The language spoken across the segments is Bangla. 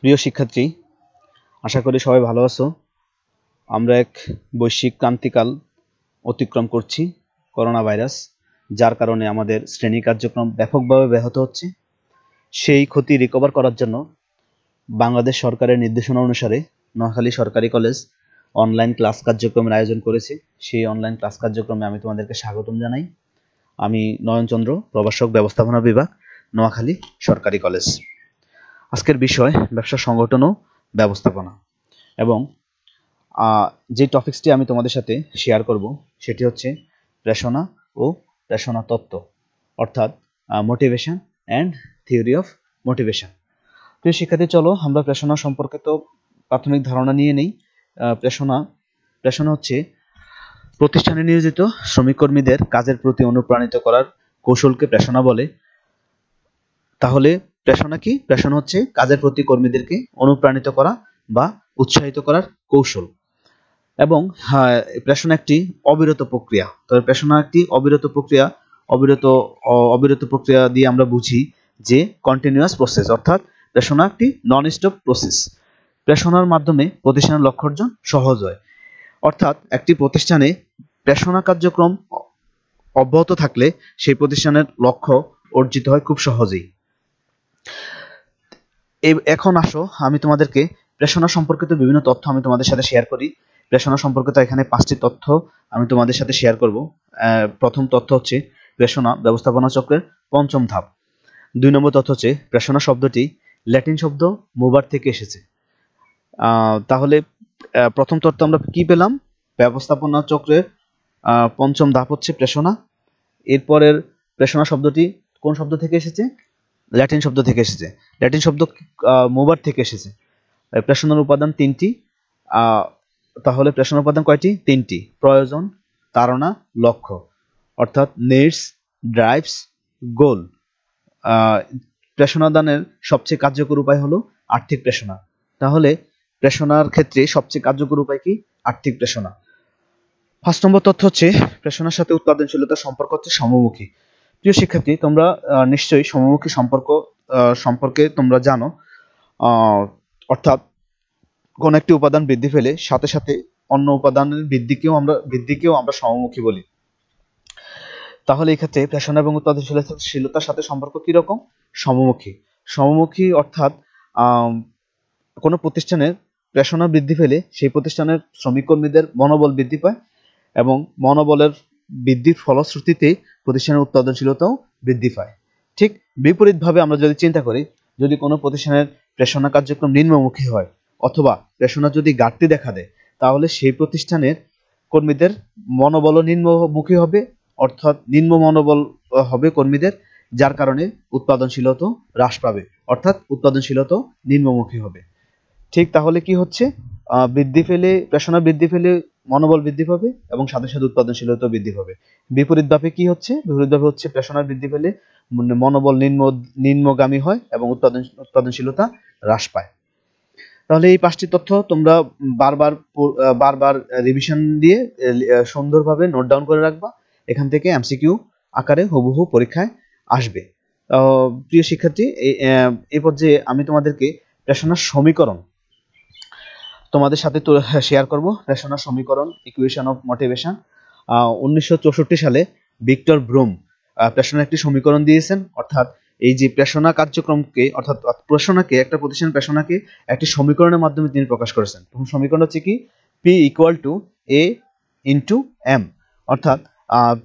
প্রিয় শিক্ষার্থী আশা করি সবাই ভালো আছো আমরা এক বৈশ্বিক ক্রান্তিকাল অতিক্রম করছি করোনা ভাইরাস যার কারণে আমাদের শ্রেণী কার্যক্রম ব্যাপকভাবে ব্যাহত হচ্ছে সেই ক্ষতি রিকভার করার জন্য বাংলাদেশ সরকারের নির্দেশনা অনুসারে নোয়াখালী সরকারি কলেজ অনলাইন ক্লাস কার্যক্রমের আয়োজন করেছে সেই অনলাইন ক্লাস কার্যক্রমে আমি তোমাদেরকে স্বাগতম জানাই আমি নয়নচন্দ্র প্রভাষক ব্যবস্থাপনা বিভাগ নোয়াখালী সরকারি কলেজ আজকের বিষয় ব্যবসা সংগঠন ও ব্যবস্থাপনা এবং যে টপিক্সটি আমি তোমাদের সাথে শেয়ার করব সেটি হচ্ছে প্রেষণা ও প্রেষণা তত্ত্ব অর্থাৎ motivation and theory of motivation প্রিয় শিক্ষার্থী চলো আমরা প্রেষণা সম্পর্কে তো প্রাথমিক ধারণা নিয়ে নেই প্রেষণা প্রেষণা হচ্ছে প্রতিষ্ঠানে নিয়োজিত শ্রমিক কর্মীদের কাজের প্রতি অনুপ্রাণিত করার কৌশলকে প্রেষণা বলে তাহলে প্রেশনা কি প্রেশন হচ্ছে কাজের প্রতি কর্মীদেরকে অনুপ্রাণিত করা বা উৎসাহিত করার কৌশল এবং হ্যাঁ, প্রেশন একটি অবিরত প্রক্রিয়া তবে প্রেশনা একটি অবিরত প্রক্রিয়া অবিরত অবিরত প্রক্রিয়া দিয়ে আমরা বুঝি যে কন্টিনিউয়াস প্রসেস অর্থাৎ প্রেশনা একটি নন স্টপ প্রসেস প্রেশনার মাধ্যমে প্রতিষ্ঠানের লক্ষ্য অর্জন সহজ হয় অর্থাৎ একটি প্রতিষ্ঠানে প্রেশনা কার্যক্রম অব্যাহত থাকলে সেই প্রতিষ্ঠানের লক্ষ্য অর্জিত হয় খুব সহজেই এখন আসো আমি তোমাদেরকে প্রেষণা সম্পর্কিত বিভিন্ন তথ্য আমি তোমাদের সাথে শেয়ার করি প্রেষণা সম্পর্কিত এখানে পাঁচটি তথ্য আমি তোমাদের সাথে শেয়ার করব প্রথম তথ্য হচ্ছে প্রেষণা ব্যবস্থাপনা চক্রের পঞ্চম ধাপ দুই নম্বর তথ্য হচ্ছে প্রেষণা শব্দটি ল্যাটিন শব্দ মোবার থেকে এসেছে তাহলে প্রথম তথ্য আমরা কি পেলাম ব্যবস্থাপনা চক্রের পঞ্চম ধাপ হচ্ছে প্রেষণা এরপরের প্রেষণা শব্দটি কোন শব্দ থেকে এসেছে ল্যাটিন শব্দ থেকে এসেছে ল্যাটিন শব্দ মোবার থেকে এসেছে প্রেষণের উপাদান তিনটি তাহলে প্রেষণের উপাদান কয়টি তিনটি প্রয়োজন তারা লক্ষ্য অর্থাৎ নেটস ড্রাইভস গোল প্রেষণাদানের সবচেয়ে কার্যকর উপায় হলো আর্থিক প্রেষণা তাহলে প্রেষণার ক্ষেত্রে সবচেয়ে কার্যকর উপায় কি আর্থিক প্রেষণা ফার্স্ট নম্বর তথ্য হচ্ছে প্রেশনার সাথে উৎপাদনশীলতার সম্পর্ক হচ্ছে সমমুখী প্রিয় শিক্ষার্থী তোমরা নিশ্চয়ই সমমুখী সম্পর্ক সম্পর্কে তোমরা জানো অর্থাৎ কোন একটি উপাদান বৃদ্ধি পেলে সাথে সাথে অন্য উপাদানের বৃদ্ধিকেও আমরা বৃদ্ধিকেও আমরা সমমুখী বলি তাহলে এক্ষেত্রে ফ্যাশন এবং উৎপাদনশীলতার সাথে সম্পর্ক কীরকম সমমুখী সমমুখী অর্থাৎ কোনো প্রতিষ্ঠানের প্রেষণা বৃদ্ধি পেলে সেই প্রতিষ্ঠানের শ্রমিক কর্মীদের মনোবল বৃদ্ধি পায় এবং মনোবলের বৃদ্ধির ফলশ্রুতিতে প্রতিষ্ঠানের উৎপাদনশীলতাও বৃদ্ধি পায় ঠিক বিপরীতভাবে আমরা যদি চিন্তা করি যদি কোনো প্রতিষ্ঠানের প্রেষণা কার্যক্রম নিম্নমুখী হয় অথবা প্রেষণা যদি ঘাটতি দেখা দেয় তাহলে সেই প্রতিষ্ঠানের কর্মীদের মনোবল নিম্নমুখী হবে অর্থাৎ নিম্ন মনোবল হবে কর্মীদের যার কারণে উৎপাদনশীলতা হ্রাস পাবে অর্থাৎ উৎপাদনশীলতা নিম্নমুখী হবে ঠিক তাহলে কি হচ্ছে বৃদ্ধি পেলে প্রেষণা বৃদ্ধি পেলে মনোবল বৃদ্ধি পাবে এবং সাথে সাথে উৎপাদনশীলতা বৃদ্ধি পাবে বিপরীতভাবে কি হচ্ছে বিপরীতভাবে হচ্ছে প্রেষণা বৃদ্ধি পেলে মানে মনোবল নিম্ন নিম্নগামী হয় এবং উৎপাদন উৎপাদনশীলতা হ্রাস পায় তাহলে এই পাঁচটি তথ্য তোমরা বারবার বারবার রিভিশন দিয়ে সুন্দরভাবে নোট ডাউন করে রাখবা এখান থেকে এমসিকিউ আকারে হুবহু পরীক্ষায় আসবে প্রিয় শিক্ষার্থী এই পর্যায়ে আমি তোমাদেরকে প্রেষণার সমীকরণ তোমাদের সাথে শেয়ার হ্যাঁ, করব রেশনার সমীকরণ ইকুয়েশন অফ মোটিভেশন উনিশশো সালে ভিক্টর ব্রোম প্রেশনার একটি সমীকরণ দিয়েছেন অর্থাৎ এই যে প্রেষণা কার্যক্রমকে অর্থাৎ প্রেশনাকে একটা প্রতিষ্ঠান প্রেশনাকে একটি সমীকরণের মাধ্যমে তিনি প্রকাশ করেছেন প্রথম সমীকরণ হচ্ছে কি P equal to A into M অর্থাৎ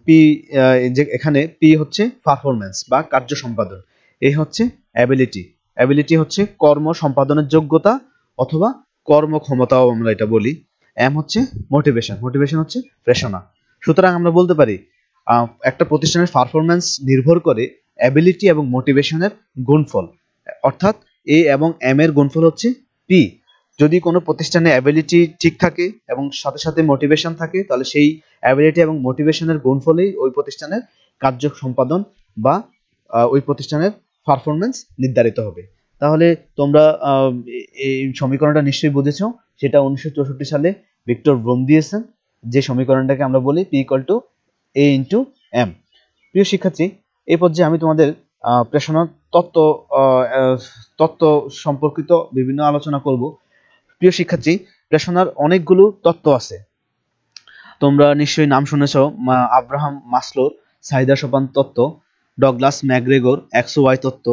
পি যে এখানে পি হচ্ছে পারফরম্যান্স বা কার্য সম্পাদন এই হচ্ছে অ্যাবিলিটি অ্যাবিলিটি হচ্ছে কর্ম সম্পাদনের যোগ্যতা অথবা কর্মক্ষমতাও আমরা এটা বলি এম হচ্ছে মোটিভেশন মোটিভেশন হচ্ছে প্রেষণা সুতরাং আমরা বলতে পারি একটা প্রতিষ্ঠানের পারফরমেন্স নির্ভর করে অ্যাবিলিটি এবং মোটিভেশনের গুণফল অর্থাৎ এ এবং এম এর গুণফল হচ্ছে পি যদি কোনো প্রতিষ্ঠানে অ্যাবিলিটি ঠিক থাকে এবং সাথে সাথে মোটিভেশন থাকে তাহলে সেই অ্যাবিলিটি এবং মোটিভেশনের গুণফলেই ওই প্রতিষ্ঠানের কার্য সম্পাদন বা ওই প্রতিষ্ঠানের পারফরমেন্স নির্ধারিত হবে তাহলে তোমরা এই সমীকরণটা নিশ্চয়ই বুঝেছ সেটা উনিশশো সালে ভিক্টর ব্রোম দিয়েছেন যে সমীকরণটাকে আমরা বলি P equal to A into M প্রিয় শিক্ষার্থী এই পর্যায়ে আমি তোমাদের প্রেষণার তত্ত্ব তত্ত্ব সম্পর্কিত বিভিন্ন আলোচনা করব প্রিয় শিক্ষার্থী প্রেষণার অনেকগুলো তত্ত্ব আছে তোমরা নিশ্চয়ই নাম শুনেছ আব্রাহাম মাসলোর সাইদা সোপান তত্ত্ব ডগলাস ম্যাগ্রেগর একশো ওয়াই তত্ত্ব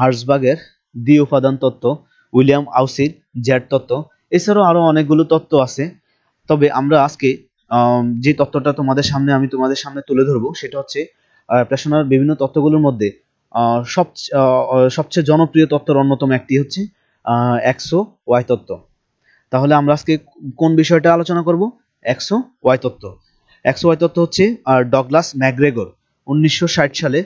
হার্সবাগের দ্বি উপাদান তত্ত্ব উইলিয়াম আউসির জ্যাট তত্ত্ব এছাড়াও আরও অনেকগুলো তত্ত্ব আছে তবে আমরা আজকে যে তত্ত্বটা তোমাদের সামনে আমি তোমাদের সামনে তুলে ধরবো সেটা হচ্ছে প্রেশনার বিভিন্ন তত্ত্বগুলোর মধ্যে সব সবচেয়ে জনপ্রিয় তত্ত্বের অন্যতম একটি হচ্ছে একশো ওয়াই তত্ত্ব তাহলে আমরা আজকে কোন বিষয়টা আলোচনা করব একশো ওয়াই তত্ত্ব একশো ওয়াই তত্ত্ব হচ্ছে ডগলাস ম্যাগ্রেগর উনিশশো সালে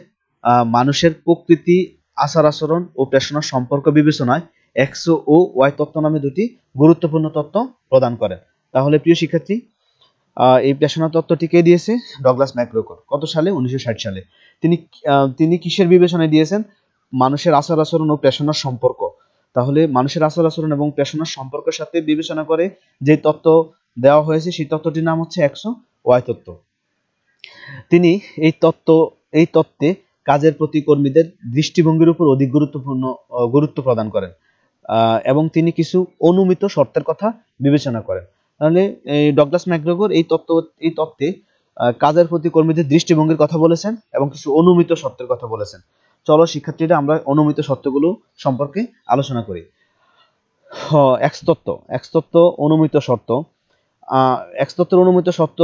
মানুষের প্রকৃতি আচার আচরণ ও পেশনার সম্পর্ক বিবেচনায় এক্সো ও ওয়াই তত্ত্ব নামে দুটি গুরুত্বপূর্ণ তত্ত্ব প্রদান করেন তাহলে প্রিয় শিক্ষার্থী এই পেশনার তত্ত্বটি কে দিয়েছে ডগলাস ম্যাক্রোকর কত সালে উনিশশো সালে তিনি তিনি কিসের বিবেচনায় দিয়েছেন মানুষের আচার আচরণ ও পেশনার সম্পর্ক তাহলে মানুষের আচার আচরণ এবং পেশনার সম্পর্কের সাথে বিবেচনা করে যে তত্ত্ব দেওয়া হয়েছে সেই তত্ত্বটির নাম হচ্ছে একশো ওয়াই তত্ত্ব তিনি এই তত্ত্ব এই তত্ত্বে কাজের প্রতি কর্মীদের দৃষ্টিভঙ্গির উপর অধিক গুরুত্বপূর্ণ গুরুত্ব প্রদান করেন এবং তিনি কিছু অনুমিত শর্তের কথা বিবেচনা করেন তাহলে ডগলাস ম্যাকগ্রেগর এই তত্ত্ব এই তত্ত্বে কাজের প্রতি কর্মীদের দৃষ্টিভঙ্গির কথা বলেছেন এবং কিছু অনুমিত শর্তের কথা বলেছেন চলো শিক্ষার্থীরা আমরা অনুমিত শর্তগুলো সম্পর্কে আলোচনা করি এক্স তত্ত্ব তত্ত্ব অনুমিত শর্ত এক্স তত্ত্বের অনুমিত শর্ত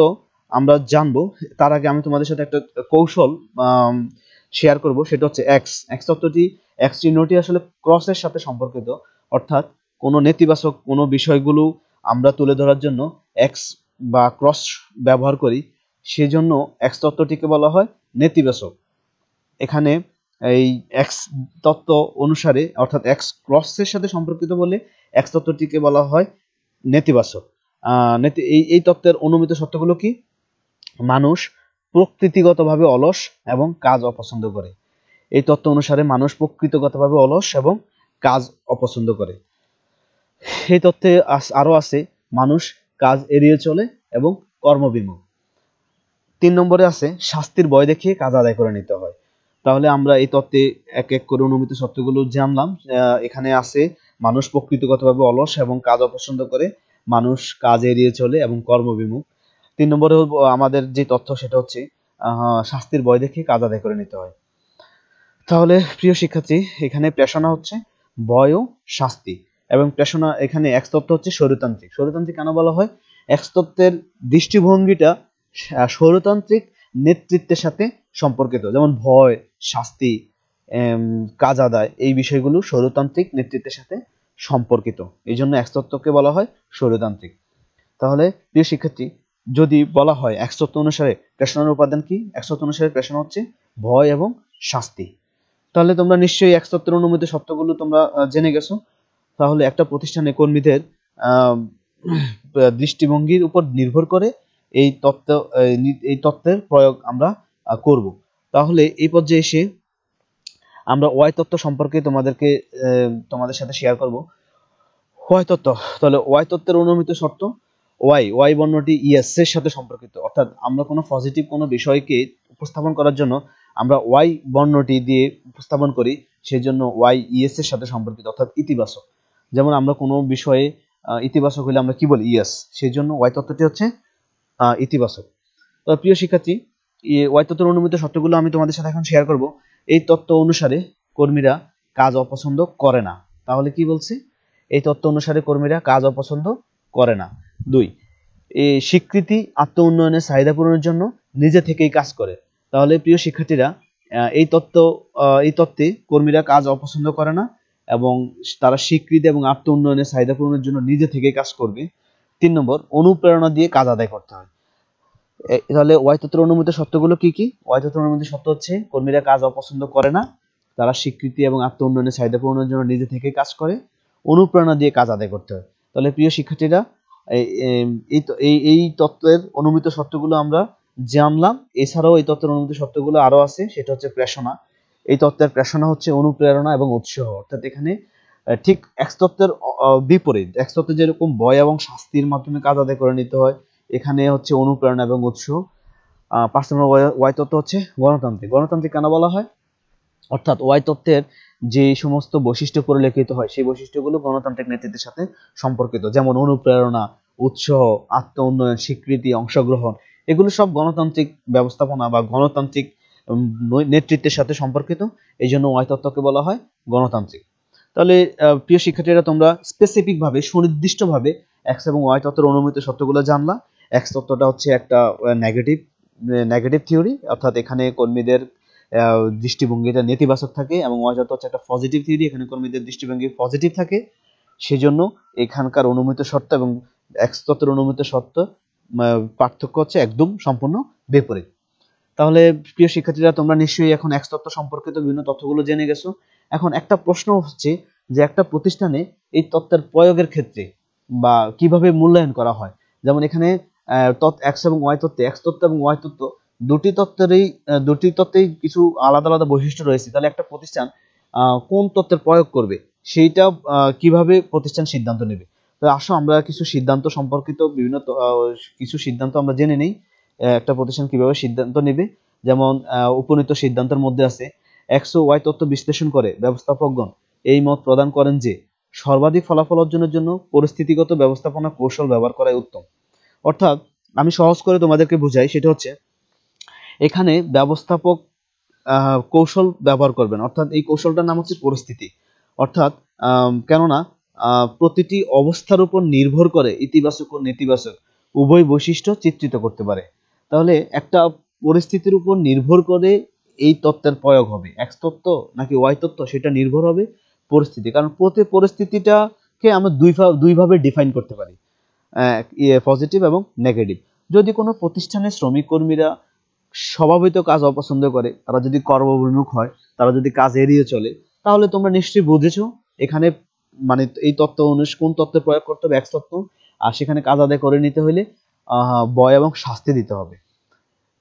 আমরা জানবো তার আগে আমি তোমাদের সাথে একটা কৌশল শেয়ার করব সেটা হচ্ছে এক্স এক্স তত্ত্বটি এক্স চিহ্নটি আসলে ক্রসের সাথে সম্পর্কিত অর্থাৎ কোনো নেতিবাচক কোনো বিষয়গুলো আমরা তুলে ধরার জন্য এক্স বা ক্রস ব্যবহার করি সেজন্য এক্স তত্ত্বটিকে বলা হয় নেতিবাচক এখানে এই এক্স তত্ত্ব অনুসারে অর্থাৎ এক্স ক্রসের সাথে সম্পর্কিত বলে এক্স তত্ত্বটিকে বলা হয় নেতিবাচক এই এই তত্ত্বের অনুমিত সত্যগুলো কি মানুষ প্রকৃতিগতভাবে অলস এবং কাজ অপছন্দ করে এই তত্ত্ব অনুসারে মানুষ প্রকৃতিগতভাবে অলস এবং কাজ অপছন্দ করে এই তত্ত্বে আরও আছে মানুষ কাজ এড়িয়ে চলে এবং কর্মবিমুখ তিন নম্বরে আছে শাস্তির ভয় দেখিয়ে কাজ আদায় করে নিতে হয় তাহলে আমরা এই তত্ত্বে এক এক করে অনুমিত সত্যগুলো জানলাম এখানে আছে মানুষ প্রকৃতিগতভাবে অলস এবং কাজ অপছন্দ করে মানুষ কাজ এড়িয়ে চলে এবং কর্মবিমুখ তিন নম্বরে আমাদের যে তথ্য সেটা হচ্ছে শাস্তির বয় দেখে কাজ আদায় করে নিতে হয় তাহলে প্রিয় শিক্ষার্থী এখানে পেশনা হচ্ছে বয় ও শাস্তি এবং পেশনা এখানে এক তত্ত্ব হচ্ছে সৌরতান্ত্রিক সৌরতান্ত্রিক কেন বলা হয় এক তত্ত্বের দৃষ্টিভঙ্গিটা সৌরতান্ত্রিক নেতৃত্বের সাথে সম্পর্কিত যেমন ভয় শাস্তি কাজ আদায় এই বিষয়গুলো সৌরতান্ত্রিক নেতৃত্বের সাথে সম্পর্কিত এই জন্য এক তত্ত্বকে বলা হয় সৌরতান্ত্রিক তাহলে প্রিয় শিক্ষার্থী যদি বলা হয় এক সত্য অনুসারে প্রেষণার উপাদান কি এক সত্য অনুসারে প্রেষণা হচ্ছে ভয় এবং শাস্তি তাহলে তোমরা নিশ্চয়ই এক সত্যের অনুমিত শর্তগুলো তোমরা জেনে গেছো তাহলে একটা প্রতিষ্ঠানে কর্মীদের দৃষ্টিভঙ্গির উপর নির্ভর করে এই তত্ত্ব এই তত্ত্বের প্রয়োগ আমরা করব তাহলে এই পর্যায়ে এসে আমরা ওয়াই তত্ত্ব সম্পর্কে তোমাদেরকে তোমাদের সাথে শেয়ার করব ওয়াই তত্ত্ব তাহলে ওয়াই তত্ত্বের অনুমিত শর্ত ওয়াই ওয়াই বর্ণটি ইয়েস এর সাথে সম্পর্কিত অর্থাৎ আমরা কোনো পজিটিভ কোনো বিষয়কে উপস্থাপন করার জন্য আমরা ওয়াই বর্ণটি দিয়ে উপস্থাপন করি সেই জন্য ওয়াই ইয়েস এর সাথে সম্পর্কিত অর্থাৎ ইতিবাচক যেমন আমরা কোনো বিষয়ে ইতিবাচক হলে আমরা কি বলি ইয়েস সেই জন্য ওয়াই তত্ত্বটি হচ্ছে ইতিবাচক তো প্রিয় শিক্ষার্থী ওয়াই তত্ত্বের অনুমিত শর্তগুলো আমি তোমাদের সাথে এখন শেয়ার করব এই তত্ত্ব অনুসারে কর্মীরা কাজ অপছন্দ করে না তাহলে কি বলছি এই তত্ত্ব অনুসারে কর্মীরা কাজ অপছন্দ করে না দুই স্বীকৃতি আত্ম উন্নয়নের চাহিদা পূরণের জন্য নিজে থেকেই কাজ করে তাহলে প্রিয় শিক্ষার্থীরা এই তত্ত্ব এই তত্ত্বে কর্মীরা কাজ অপছন্দ করে না এবং তারা স্বীকৃতি এবং আত্ম উন্নয়নের চাহিদা পূরণের জন্য নিজে থেকেই কাজ করবে তিন নম্বর অনুপ্রেরণা দিয়ে কাজ আদায় করতে হয় তাহলে ওয়াই তত্ত্বের অনুমতি সত্যগুলো কি কি ওয়াই তত্ত্বের অনুমতি সত্য হচ্ছে কর্মীরা কাজ অপছন্দ করে না তারা স্বীকৃতি এবং আত্ম উন্নয়নের চাহিদা পূরণের জন্য নিজে থেকে কাজ করে অনুপ্রেরণা দিয়ে কাজ আদায় করতে হয় তাহলে প্রিয় শিক্ষার্থীরা এই এই তত্ত্বের অনুমিত শর্তগুলো আমরা জানলাম এছাড়াও এই তত্ত্বের অনুমিত শর্তগুলো আরও আছে সেটা হচ্ছে প্রেষণা এই তত্ত্বের প্রেষণা হচ্ছে অনুপ্রেরণা এবং উৎসাহ অর্থাৎ এখানে ঠিক এক তত্ত্বের বিপরীত এক তত্ত্বে যেরকম ভয় এবং শাস্তির মাধ্যমে কাজ আদায় করে নিতে হয় এখানে হচ্ছে অনুপ্রেরণা এবং উৎসাহ পাঁচ নম্বর ওয়াই তত্ত্ব হচ্ছে গণতান্ত্রিক গণতান্ত্রিক কেন বলা হয় অর্থাৎ ওয়াই তত্ত্বের যে সমস্ত বৈশিষ্ট্য পরিলক্ষিত হয় সেই বৈশিষ্ট্যগুলো গণতান্ত্রিক নেতৃত্বের সাথে সম্পর্কিত যেমন অনুপ্রেরণা উৎসাহ আত্ম উন্নয়ন স্বীকৃতি অংশগ্রহণ এগুলো সব গণতান্ত্রিক ব্যবস্থাপনা বা গণতান্ত্রিক নেতৃত্বের সাথে সম্পর্কিত এই জন্য ওয়াই তত্ত্বকে বলা হয় গণতান্ত্রিক তাহলে প্রিয় শিক্ষার্থীরা তোমরা স্পেসিফিকভাবে সুনির্দিষ্টভাবে এক্স এবং ওয়াই তত্ত্বের অনুমিত সত্যগুলো জানলা এক্স তত্ত্বটা হচ্ছে একটা নেগেটিভ নেগেটিভ থিওরি অর্থাৎ এখানে কর্মীদের দৃষ্টিভঙ্গিটা নেতিবাচক থাকে এবং অজাত হচ্ছে একটা পজিটিভ থিওরি এখানে কর্মীদের দৃষ্টিভঙ্গি পজিটিভ থাকে সেজন্য এখানকার অনুমিত শর্ত এবং একস্তত্বের অনুমিত শর্ত পার্থক্য হচ্ছে একদম সম্পূর্ণ বিপরীত তাহলে প্রিয় শিক্ষার্থীরা তোমরা নিশ্চয়ই এখন একস্তত্ব তত্ত্ব সম্পর্কিত বিভিন্ন তথ্যগুলো জেনে গেছো এখন একটা প্রশ্ন হচ্ছে যে একটা প্রতিষ্ঠানে এই তত্ত্বের প্রয়োগের ক্ষেত্রে বা কিভাবে মূল্যায়ন করা হয় যেমন এখানে এক্স এবং ওয়াই তত্ত্ব এক্স তত্ত্ব এবং ওয়াই তত্ত্ব দুটি তত্ত্বেরই দুটি তত্ত্বেই কিছু আলাদা আলাদা বৈশিষ্ট্য রয়েছে তাহলে একটা প্রতিষ্ঠান কোন তত্ত্বের প্রয়োগ করবে সেইটা কিভাবে প্রতিষ্ঠান সিদ্ধান্ত নেবে তাহলে আসো আমরা কিছু সিদ্ধান্ত সম্পর্কিত বিভিন্ন কিছু সিদ্ধান্ত আমরা জেনে নেই একটা প্রতিষ্ঠান কিভাবে সিদ্ধান্ত নেবে যেমন উপনীত সিদ্ধান্তের মধ্যে আছে একশো ওয়াই তত্ত্ব বিশ্লেষণ করে ব্যবস্থাপকগণ এই মত প্রদান করেন যে সর্বাধিক ফলাফল অর্জনের জন্য পরিস্থিতিগত ব্যবস্থাপনা কৌশল ব্যবহার করাই উত্তম অর্থাৎ আমি সহজ করে তোমাদেরকে বুঝাই সেটা হচ্ছে এখানে ব্যবস্থাপক কৌশল ব্যবহার করবেন অর্থাৎ এই কৌশলটার নাম হচ্ছে পরিস্থিতি অর্থাৎ কেননা প্রতিটি অবস্থার উপর নির্ভর করে ইতিবাচক ও নেতিবাচক উভয় বৈশিষ্ট্য চিত্রিত করতে পারে তাহলে একটা পরিস্থিতির উপর নির্ভর করে এই তত্ত্বের প্রয়োগ হবে এক তত্ত্ব নাকি ওয়াই তত্ত্ব সেটা নির্ভর হবে পরিস্থিতি কারণ প্রতি পরিস্থিতিটাকে আমরা দুই দুইভাবে ডিফাইন করতে পারি পজিটিভ এবং নেগেটিভ যদি কোনো প্রতিষ্ঠানে শ্রমিক কর্মীরা স্বভাবিত কাজ অপছন্দ করে তারা যদি কর্মবিমুখ হয় তারা যদি কাজ এড়িয়ে চলে তাহলে তোমরা নিশ্চয়ই বুঝেছ এখানে মানে এই তত্ত্ব অনুষ কোন তত্ত্বে প্রয়োগ করতে হবে এক তত্ত্ব আর সেখানে কাজ আদায় করে নিতে হলে বয় এবং শাস্তি দিতে হবে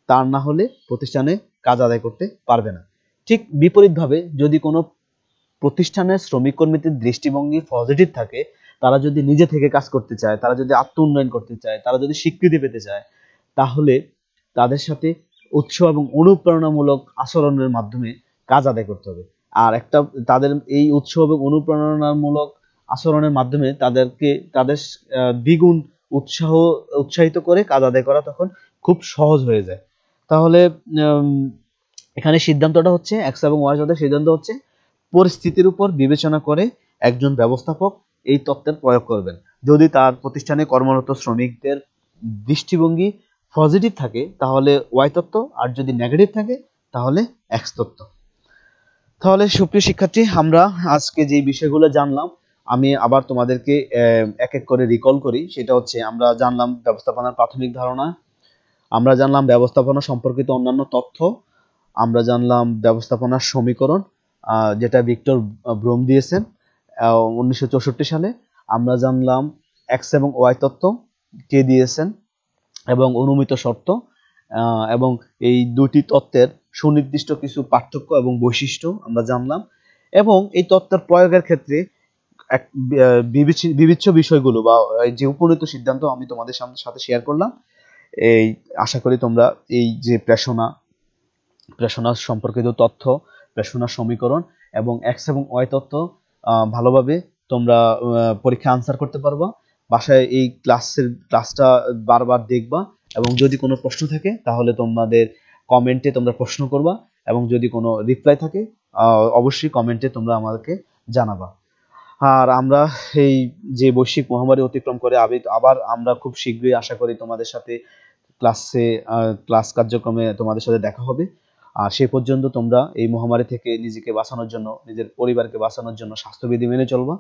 তার না হলে প্রতিষ্ঠানে কাজ আদায় করতে পারবে না ঠিক বিপরীতভাবে যদি কোনো প্রতিষ্ঠানের শ্রমিক কর্মীদের দৃষ্টিভঙ্গি পজিটিভ থাকে তারা যদি নিজে থেকে কাজ করতে চায় তারা যদি আত্ম উন্নয়ন করতে চায় তারা যদি স্বীকৃতি পেতে চায় তাহলে তাদের সাথে উৎস এবং অনুপ্রেরণামূলক আচরণের মাধ্যমে কাজ আদায় করতে হবে আর একটা তাদের এই উৎস এবং অনুপ্রেরণামূলক আচরণের মাধ্যমে তাদেরকে তাদের দ্বিগুণ উৎসাহ উৎসাহিত করে কাজ আদায় করা তখন খুব সহজ হয়ে যায় তাহলে এখানে সিদ্ধান্তটা হচ্ছে এক্স এবং ওয়াই যাদের সিদ্ধান্ত হচ্ছে পরিস্থিতির উপর বিবেচনা করে একজন ব্যবস্থাপক এই তত্ত্বের প্রয়োগ করবেন যদি তার প্রতিষ্ঠানে কর্মরত শ্রমিকদের দৃষ্টিভঙ্গি পজিটিভ থাকে তাহলে ওয়াই তত্ত্ব আর যদি নেগেটিভ থাকে তাহলে এক্স তত্ত্ব তাহলে সুপ্রিয় শিক্ষার্থী আমরা আজকে যে বিষয়গুলো জানলাম আমি আবার তোমাদেরকে এক এক করে রিকল করি সেটা হচ্ছে আমরা জানলাম ব্যবস্থাপনার প্রাথমিক ধারণা আমরা জানলাম ব্যবস্থাপনা সম্পর্কিত অন্যান্য তথ্য আমরা জানলাম ব্যবস্থাপনার সমীকরণ যেটা ভিক্টর ব্রোম দিয়েছেন উনিশশো সালে আমরা জানলাম এক্স এবং ওয়াই তত্ত্ব কে দিয়েছেন এবং অনুমিত শর্ত এবং এই দুটি তত্ত্বের সুনির্দিষ্ট কিছু পার্থক্য এবং বৈশিষ্ট্য আমরা জানলাম এবং এই তত্ত্বের প্রয়োগের ক্ষেত্রে এক বিবিচ্ছ বিষয়গুলো বা যে উপনীত সিদ্ধান্ত আমি তোমাদের সাথে শেয়ার করলাম এই আশা করি তোমরা এই যে প্রেষণা প্রেষণা সম্পর্কিত তথ্য প্রেষণা সমীকরণ এবং এক্স এবং ওয়াই তথ্য ভালোভাবে তোমরা পরীক্ষা আনসার করতে পারবা বাসায় এই ক্লাসের ক্লাসটা বারবার দেখবা এবং যদি কোনো প্রশ্ন থাকে তাহলে তোমাদের কমেন্টে তোমরা প্রশ্ন করবা এবং যদি কোনো রিপ্লাই থাকে অবশ্যই কমেন্টে তোমরা আমাদেরকে জানাবা আর আমরা এই যে বৈশ্বিক মহামারী অতিক্রম করে আবার আমরা খুব শীঘ্রই আশা করি তোমাদের সাথে ক্লাসে ক্লাস কার্যক্রমে তোমাদের সাথে দেখা হবে আর সে পর্যন্ত তোমরা এই মহামারী থেকে নিজেকে বাঁচানোর জন্য নিজের পরিবারকে বাঁচানোর জন্য স্বাস্থ্যবিধি মেনে চলবা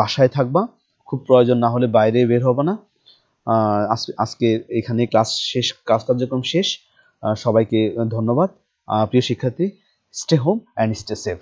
বাসায় থাকবা খুব প্রয়োজন না হলে বাইরে বের হবো না আজকে এখানে ক্লাস শেষ ক্লাস কার্যক্রম শেষ সবাইকে ধন্যবাদ প্রিয় শিক্ষার্থী stay home and stay safe